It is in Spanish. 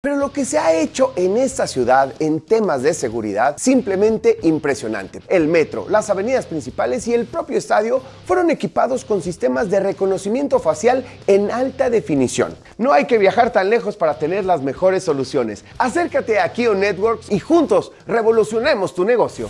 Pero lo que se ha hecho en esta ciudad en temas de seguridad, simplemente impresionante. El metro, las avenidas principales y el propio estadio fueron equipados con sistemas de reconocimiento facial en alta definición. No hay que viajar tan lejos para tener las mejores soluciones. Acércate a Kio Networks y juntos revolucionemos tu negocio.